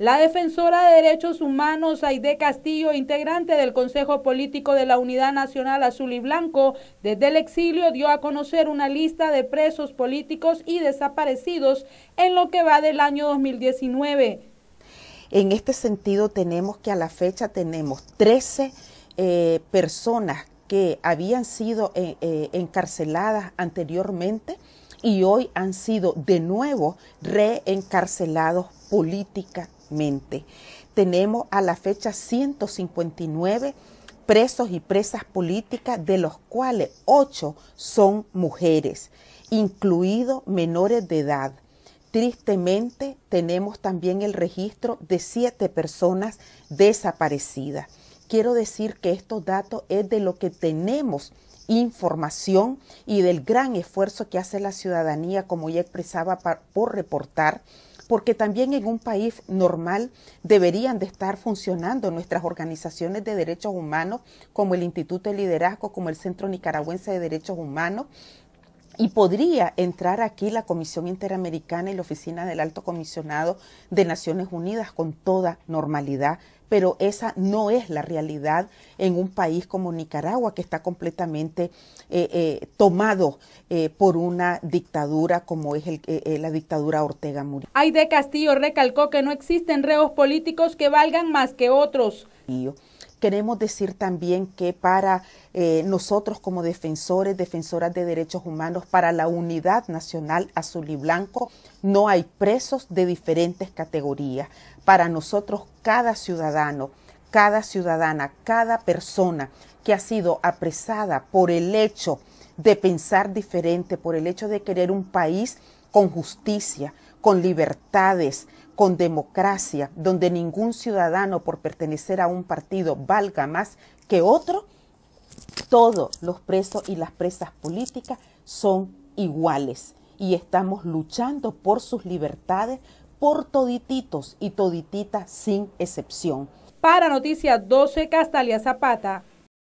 La defensora de derechos humanos Aide Castillo, integrante del Consejo Político de la Unidad Nacional Azul y Blanco, desde el exilio dio a conocer una lista de presos políticos y desaparecidos en lo que va del año 2019. En este sentido tenemos que a la fecha tenemos 13 eh, personas que habían sido eh, eh, encarceladas anteriormente y hoy han sido de nuevo reencarcelados política tenemos a la fecha 159 presos y presas políticas, de los cuales 8 son mujeres, incluidos menores de edad. Tristemente, tenemos también el registro de 7 personas desaparecidas. Quiero decir que estos datos es de lo que tenemos información y del gran esfuerzo que hace la ciudadanía, como ya expresaba, por reportar porque también en un país normal deberían de estar funcionando nuestras organizaciones de derechos humanos, como el Instituto de Liderazgo, como el Centro Nicaragüense de Derechos Humanos, y podría entrar aquí la Comisión Interamericana y la Oficina del Alto Comisionado de Naciones Unidas con toda normalidad, pero esa no es la realidad en un país como Nicaragua, que está completamente eh, eh, tomado eh, por una dictadura como es la dictadura Ortega Murillo. Aide Castillo recalcó que no existen reos políticos que valgan más que otros. Queremos decir también que para eh, nosotros como defensores, defensoras de derechos humanos, para la unidad nacional azul y blanco, no hay presos de diferentes categorías. Para nosotros, cada ciudadano, cada ciudadana, cada persona que ha sido apresada por el hecho de pensar diferente, por el hecho de querer un país con justicia, con libertades, con democracia, donde ningún ciudadano por pertenecer a un partido valga más que otro, todos los presos y las presas políticas son iguales y estamos luchando por sus libertades, por todititos y todititas sin excepción. Para Noticias 12, Castalia Zapata,